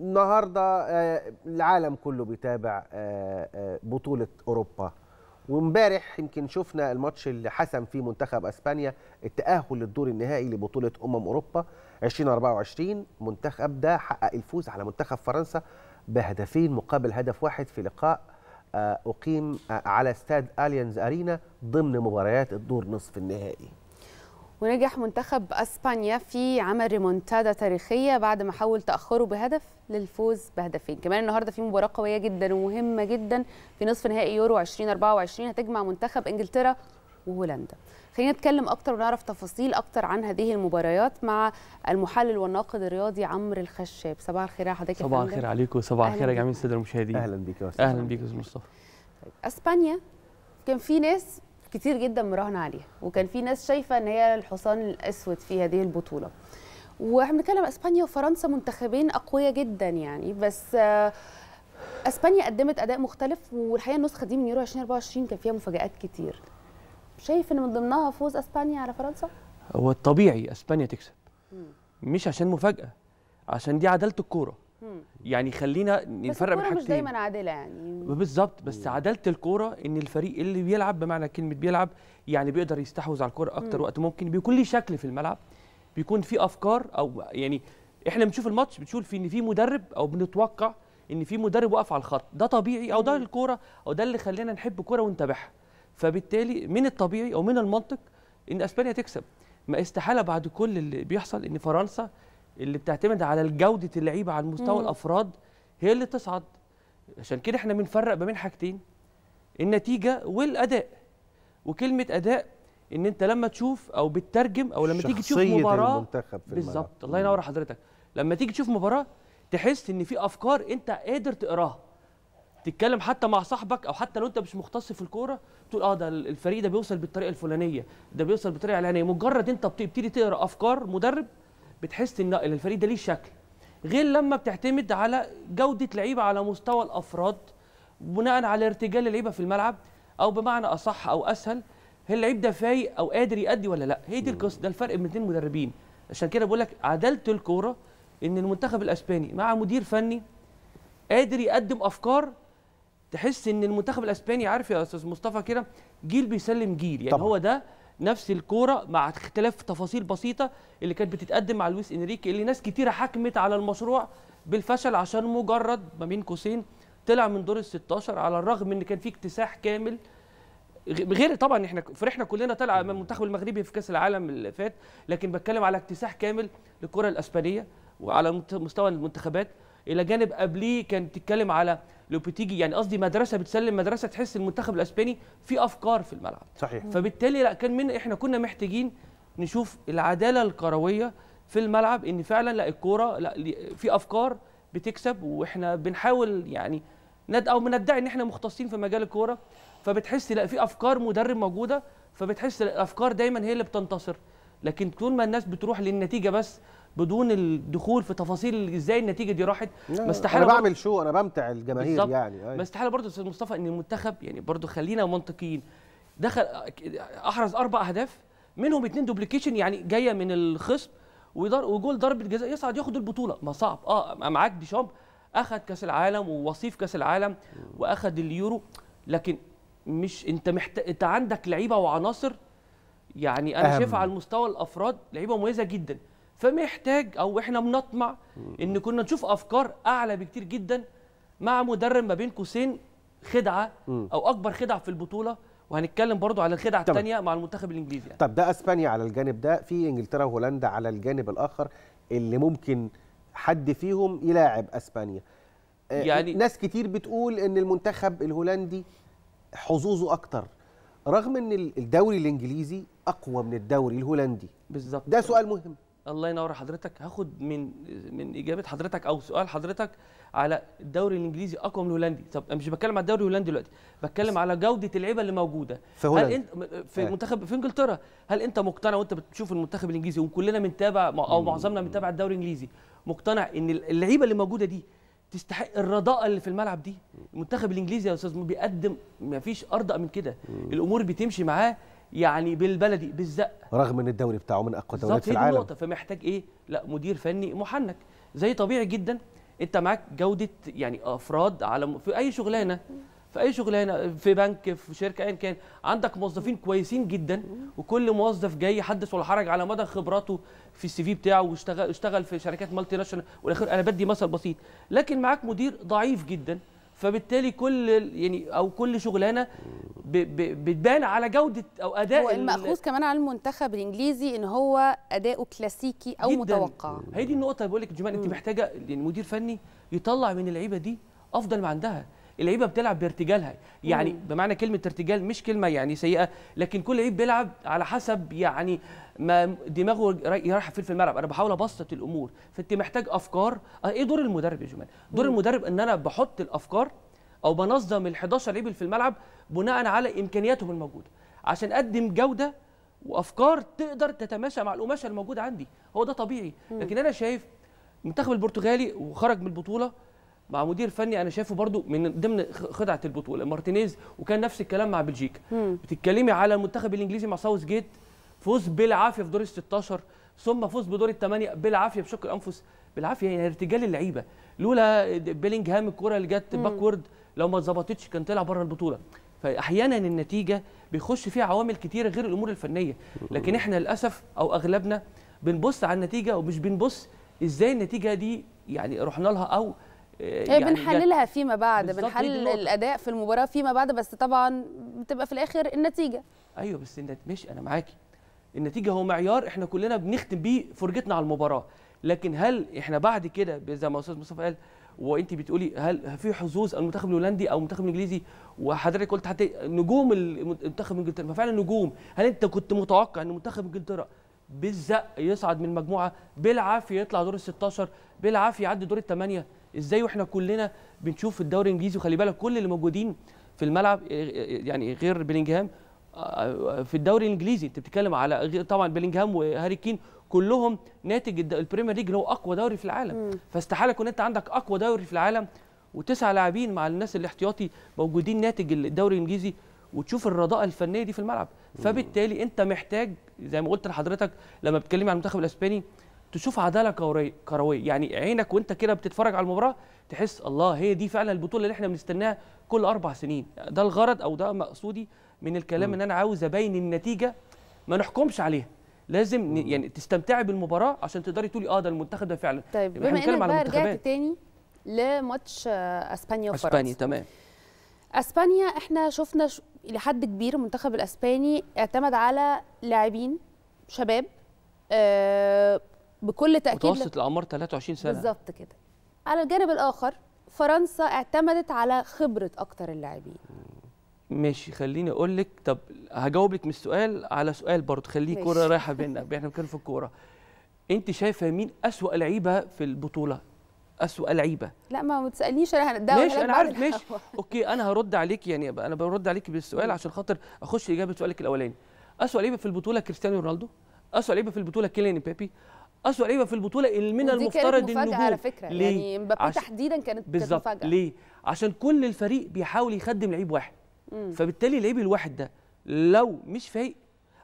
النهارده آه، العالم كله بيتابع آه، آه، بطوله اوروبا وامبارح يمكن شفنا الماتش اللي حسم فيه منتخب اسبانيا التاهل للدور النهائي لبطوله امم اوروبا 2024 منتخب ده حقق الفوز على منتخب فرنسا بهدفين مقابل هدف واحد في لقاء اقيم على استاد اليانز ارينا ضمن مباريات الدور نصف النهائي ونجح منتخب اسبانيا في عمل ريمونتادا تاريخيه بعد ما حول تاخره بهدف للفوز بهدفين كمان النهارده في مباراه قويه جدا ومهمه جدا في نصف نهائي يورو 2024 هتجمع منتخب انجلترا وهولندا خلينا نتكلم اكتر ونعرف تفاصيل اكتر عن هذه المباريات مع المحلل والناقد الرياضي عمرو الخشاب صباح الخير يا حضرتك صباح الخير عليكم صباح الخير يا جميع الساده المشاهدين اهلا بيك يا استاذ اهلا بيك يا استاذ مصطفى اسبانيا كان في ناس كتير جدا مراهنه عليها وكان في ناس شايفه ان هي الحصان الاسود في هذه البطوله واحنا بنتكلم اسبانيا وفرنسا منتخبين اقوياء جدا يعني بس آه، اسبانيا قدمت اداء مختلف والحقيقه النسخه دي من يورو 2024 كان فيها مفاجات كتير شايف ان من ضمنها فوز اسبانيا على فرنسا هو الطبيعي اسبانيا تكسب مش عشان مفاجاه عشان دي عداله الكوره يعني خلينا نفرق بين حاجتين مش دايما عادله يعني بالظبط بس عداله الكوره ان الفريق اللي بيلعب بمعنى كلمه بيلعب يعني بيقدر يستحوذ على الكوره اكتر مم. وقت ممكن بيكون شكل في الملعب بيكون في افكار او يعني احنا بنشوف الماتش بنشوف ان في مدرب او بنتوقع ان في مدرب واقف على الخط ده طبيعي او ده الكوره او ده اللي خلينا نحب الكوره ونتابعها فبالتالي من الطبيعي او من المنطق ان اسبانيا تكسب ما استحاله بعد كل اللي بيحصل ان فرنسا اللي بتعتمد على جوده اللعيبه على مستوى الافراد هي اللي تصعد عشان كده احنا بنفرق ما بين حاجتين النتيجه والاداء وكلمه اداء ان انت لما تشوف او بتترجم او لما تيجي تشوف مباراه المنتخب في بالظبط الله ينور حضرتك لما تيجي تشوف مباراه تحس ان في افكار انت قادر تقراها تتكلم حتى مع صاحبك او حتى لو انت مش مختص في الكوره تقول اه ده الفريق ده بيوصل بالطريقه الفلانيه ده بيوصل بالطريقه الفلانيه مجرد انت بتبتدي تقرا افكار مدرب بتحس ان الفريق ده ليه شكل غير لما بتعتمد على جوده لعيبه على مستوى الافراد بناء على ارتجال اللعيبه في الملعب او بمعنى اصح او اسهل هل اللعيب ده فايق او قادر يأدي ولا لا هي دي القصه ده الفرق بين المدربين مدربين عشان كده بقول لك عداله الكوره ان المنتخب الاسباني مع مدير فني قادر يقدم افكار تحس ان المنتخب الاسباني عارف يا استاذ مصطفى كده جيل بيسلم جيل يعني طبعا. هو ده نفس الكوره مع اختلاف تفاصيل بسيطه اللي كانت بتتقدم مع لويس انريكي اللي ناس كتيره حكمت على المشروع بالفشل عشان مجرد ما بين قوسين طلع من دور ال 16 على الرغم ان كان في اكتساح كامل غير طبعا احنا فرحنا كلنا طلع من المنتخب المغربي في كاس العالم اللي فات لكن بتكلم على اكتساح كامل للكره الاسبانيه وعلى مستوى المنتخبات الى جانب قبليه كانت بتتكلم على لوبيتيجي يعني قصدي مدرسه بتسلم مدرسه تحس المنتخب الاسباني في افكار في الملعب صحيح فبالتالي لا كان من احنا كنا محتاجين نشوف العداله الكرويه في الملعب ان فعلا لا الكوره لا في افكار بتكسب واحنا بنحاول يعني ند او بندعي ان احنا مختصين في مجال الكوره فبتحس لا في افكار مدرب موجوده فبتحس الافكار دايما هي اللي بتنتصر لكن طول ما الناس بتروح للنتيجه بس بدون الدخول في تفاصيل ازاي النتيجه دي راحت ما استحاله انا بعمل شو انا بمتع الجماهير يعني ما استحاله برضه استاذ مصطفى ان المنتخب يعني برضه خلينا منطقيين دخل احرز اربع اهداف منهم اثنين دوبليكيشن يعني جايه من الخصم وجول ضربه جزاء يصعد ياخد البطوله ما صعب اه معاك ديشامب اخذ كاس العالم ووصيف كاس العالم واخذ اليورو لكن مش انت محت... انت عندك لعيبه وعناصر يعني انا شايفها على المستوى الافراد لعيبه مميزه جدا فمحتاج او احنا بنطمع ان كنا نشوف افكار اعلى بكتير جدا مع مدرب ما بين قوسين خدعه او اكبر خدعه في البطوله وهنتكلم برضو على الخدعه الثانيه مع المنتخب الانجليزي يعني. طب ده اسبانيا على الجانب ده في انجلترا وهولندا على الجانب الاخر اللي ممكن حد فيهم يلاعب اسبانيا آه، يعني ناس كتير بتقول ان المنتخب الهولندي حظوظه اكتر رغم ان الدوري الانجليزي اقوى من الدوري الهولندي بالظبط ده سؤال مهم الله ينور حضرتك هاخد من من اجابه حضرتك او سؤال حضرتك على الدوري الانجليزي اقوى من الهولندي طب انا مش بتكلم على الدوري الهولندي دلوقتي بتكلم على جوده اللعيبه اللي موجوده في هل انت في آه. منتخب في انجلترا هل انت مقتنع وانت بتشوف المنتخب الانجليزي وكلنا بنتابع او معظمنا بنتابع الدوري الانجليزي مقتنع ان اللعيبه اللي موجوده دي تستحق الرضاء اللي في الملعب دي المنتخب الانجليزي يا استاذ بيقدم ما فيش ارضى من كده الامور بتمشي معاه يعني بالبلدي بالزق رغم ان الدوري بتاعه من اقوى الدوريات في العالم نقطة فمحتاج ايه لا مدير فني محنك زي طبيعي جدا انت معاك جوده يعني افراد على م... في اي شغلانه في اي شغلانه في بنك في شركه ايا كان عندك موظفين كويسين جدا وكل موظف جاي حدث ولا حرج على مدى خبراته في السي في بتاعه واشتغل اشتغل في شركات مالتي ناشونال والاخر انا بدي مثل بسيط لكن معاك مدير ضعيف جدا فبالتالي كل يعني او كل شغلانه بتبان على جوده او اداء هو الماخوذ كمان على المنتخب الانجليزي ان هو اداؤه كلاسيكي او جداً. متوقع هي دي النقطه بقول لك جمال انت محتاجه يعني مدير فني يطلع من اللعيبه دي افضل ما عندها اللعيبه بتلعب بارتجالها يعني مم. بمعنى كلمه ارتجال مش كلمه يعني سيئه لكن كل لعيب بيلعب على حسب يعني ما دماغه رايحه فين في الملعب انا بحاول ابسط الامور فانت محتاج افكار آه، ايه دور المدرب يا جمال دور مم. المدرب ان انا بحط الافكار او بنظم ال 11 لعيب في الملعب بناء على امكانياتهم الموجوده عشان اقدم جوده وافكار تقدر تتماشى مع القماشه الموجوده عندي هو ده طبيعي لكن انا شايف منتخب البرتغالي وخرج من البطوله مع مدير فني انا شايفه برضو من ضمن خدعه البطوله مارتينيز وكان نفس الكلام مع بلجيكا بتتكلمي على المنتخب الانجليزي مع ساوث جيت فوز بالعافيه في دور ال 16 ثم فوز بدور الثمانيه بالعافيه بشق الانفس بالعافيه يعني ارتجال اللعيبه لولا بيلينجهام الكوره اللي جت باكورد لو ما اتظبطتش كان طلع بره البطوله فاحيانا النتيجه بيخش فيها عوامل كتيره غير الامور الفنيه لكن احنا للاسف او اغلبنا بنبص على النتيجه ومش بنبص ازاي النتيجه دي يعني رحنا لها او آه، إيه، يعني بنحللها فيما بعد بنحلل الاداء في المباراه فيما بعد بس طبعا بتبقى في الاخر النتيجه ايوه بس انت ماشي انا معاكي النتيجه هو معيار احنا كلنا بنختم بيه فرجتنا على المباراه لكن هل احنا بعد كده زي ما استاذ مصطفى قال وانت بتقولي هل في حظوظ المنتخب الهولندي او المنتخب الانجليزي وحضرتك قلت حتى نجوم المنتخب انجلترا ففعلا نجوم هل انت كنت متوقع ان منتخب انجلترا بالزق يصعد من المجموعه بالعافيه يطلع دور ال 16 بالعافيه يعدي دور الثمانيه ازاي واحنا كلنا بنشوف الدوري الانجليزي وخلي بالك كل اللي موجودين في الملعب آه، آه، يعني غير بلينجهام آه، في الدوري الانجليزي انت بتتكلم على طبعا بلينجهام وهاري كين كلهم ناتج البريمير ليج اللي هو اقوى دوري في العالم فاستحاله يكون انت عندك اقوى دوري في العالم وتسع لاعبين مع الناس الاحتياطي موجودين ناتج الدوري الانجليزي وتشوف الرداءه الفنيه دي في الملعب فبالتالي انت محتاج زي ما قلت لحضرتك لما بتكلمي عن المنتخب الاسباني تشوف عداله كرويه يعني عينك وانت كده بتتفرج على المباراه تحس الله هي دي فعلا البطوله اللي احنا بنستناها كل اربع سنين ده الغرض او ده مقصودي من الكلام م. ان انا عاوز ابين النتيجه ما نحكمش عليها لازم م. يعني تستمتعي بالمباراه عشان تقدري تقولي اه ده المنتخب ده فعلا طيب بما انك بقى رجعت تاني لماتش آه، اسبانيا وفرنسا اسبانيا تمام اسبانيا احنا شفنا ش... لحد كبير المنتخب الاسباني اعتمد على لاعبين شباب آه، بكل تاكيد متوسط الاعمار 23 سنه بالظبط كده على الجانب الاخر فرنسا اعتمدت على خبره اكتر اللاعبين ماشي خليني اقول لك طب هجاوب لك من السؤال على سؤال برضه خليه كوره رايحه بينا احنا بنتكلم في الكوره انت شايفه مين اسوا لعيبه في البطوله اسوا لعيبه لا ما تسالنيش انا هندور ماشي انا عارف ماشي اوكي انا هرد عليك يعني انا برد عليك بالسؤال عشان خاطر اخش اجابه سؤالك الاولاني اسوا لعيبه في البطوله كريستيانو رونالدو اسوا لعيبه في البطوله كيليان بيبي اسوأ لعيبه في البطوله اللي من المفترض مفاجاه على فكره ليه؟ يعني مبابي عش... تحديدا كانت بالظبط ليه عشان كل الفريق بيحاول يخدم لعيب واحد مم. فبالتالي اللعيب الواحد ده لو مش فايق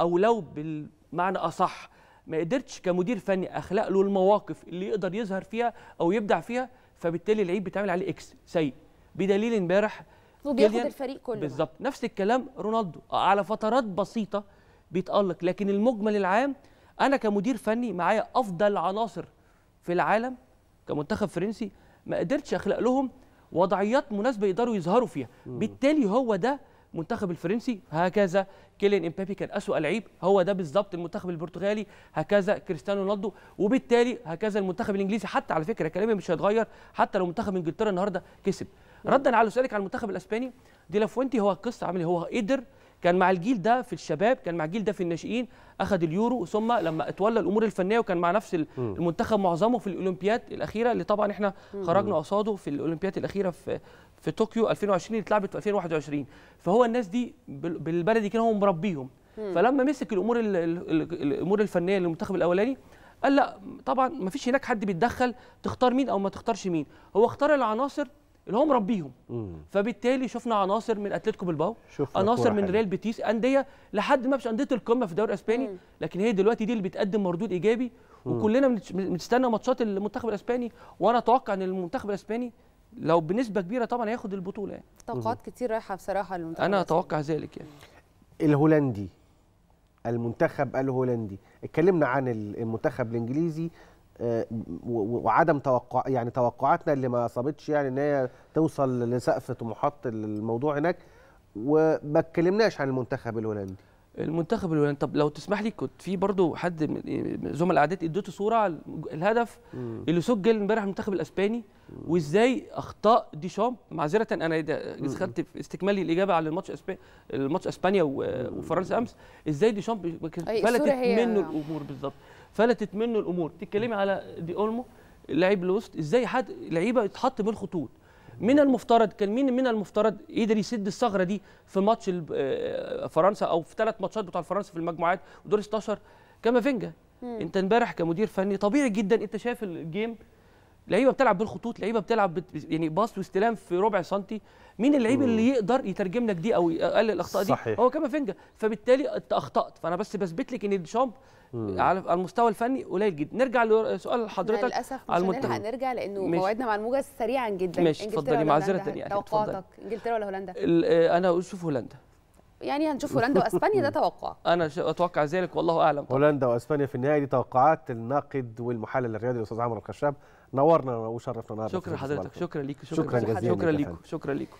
او لو بالمعنى اصح ما قدرتش كمدير فني اخلق له المواقف اللي يقدر يظهر فيها او يبدع فيها فبالتالي اللعيب بيتعمل عليه اكس سيء بدليل امبارح وبياخد الفريق كله بالظبط نفس الكلام رونالدو على فترات بسيطه بيتالق لكن المجمل العام انا كمدير فني معايا افضل عناصر في العالم كمنتخب فرنسي ما قدرتش اخلق لهم وضعيات مناسبه يقدروا يظهروا فيها بالتالي هو ده المنتخب الفرنسي هكذا كيلين امبابي كان اسوأ لعيب هو ده بالظبط المنتخب البرتغالي هكذا كريستيانو رونالدو وبالتالي هكذا المنتخب الانجليزي حتى على فكره كلامي مش هيتغير حتى لو منتخب انجلترا النهارده كسب ردا على سؤالك على المنتخب الاسباني دي لافوينتي هو القصه عامل إيه؟ هو قدر كان مع الجيل ده في الشباب كان مع الجيل ده في الناشئين اخذ اليورو ثم لما اتولى الامور الفنيه وكان مع نفس المنتخب معظمه في الاولمبياد الاخيره اللي طبعا احنا خرجنا قصاده في الاولمبياد الاخيره في في طوكيو 2020 اللي اتلعبت في 2021 فهو الناس دي بالبلدي كده هو مربيهم فلما مسك الامور الامور الفنيه للمنتخب الاولاني قال لا طبعا ما فيش هناك حد بيتدخل تختار مين او ما تختارش مين هو اختار العناصر اللي هو مربيهم فبالتالي شفنا عناصر من اتلتيكو بالباو عناصر من ريال بيتيس انديه لحد ما مش انديه القمه في الدوري الاسباني لكن هي دلوقتي دي اللي بتقدم مردود ايجابي وكلنا بنستنى ماتشات المنتخب الاسباني وانا اتوقع ان المنتخب الاسباني لو بنسبه كبيره طبعا هياخد البطوله يعني توقعات كتير رايحه بصراحه للمنتخب انا اتوقع ذلك يعني الهولندي المنتخب الهولندي اتكلمنا عن المنتخب الانجليزي آه، وعدم توقع يعني توقعاتنا اللي ما صابتش يعني ان هي توصل لسقف طموحات الموضوع هناك وما اتكلمناش عن المنتخب الهولندي المنتخب الهولندي طب لو تسمح لي كنت في برضو حد من زملاء عادات ادته صوره على الهدف مم. اللي سجل امبارح المنتخب الاسباني وازاي اخطاء ديشامب معذره انا خدت في استكمالي الاجابه على الماتش اسبانيا الماتش اسبانيا وفرنسا امس ازاي ديشامب فلتت منه يعني. الامور بالظبط فلتت منه الامور تتكلمي على دي اولمو لعيب الوسط ازاي حد لعيبه يتحط بين خطوط من المفترض كان مين من المفترض قدر يسد الثغره دي في ماتش آه، فرنسا او في ثلاث ماتشات بتوع فرنسا في المجموعات ودور 16 كامافينجا انت امبارح كمدير فني طبيعي جدا انت شايف الجيم لعيبه بتلعب بالخطوط لعيبه بتلعب بت... يعني باص واستلام في ربع سنتي مين اللعيب اللي يقدر يترجم لك دي او يقلل الاخطاء دي صحيح. هو فينجا فبالتالي انت اخطات فانا بس بثبت لك ان ديشامب على المستوى الفني قليل جدا نرجع لسؤال حضرتك للاسف مش هنلحق نرجع لانه موعدنا مع الموجه سريعا جدا ماشي اتفضلي معذره تانية توقعاتك انجلترا ولا هولندا انا اشوف هولندا يعني هنشوف هولندا واسبانيا ده توقع انا اتوقع ذلك والله اعلم هولندا واسبانيا في النهايه دي توقعات الناقد والمحلل الرياضي الاستاذ عمرو الخشاب نورنا وشرفنا شكرا حضرتك شكرا ليك شكرا جزيلا شكرا ليك شكرا ليك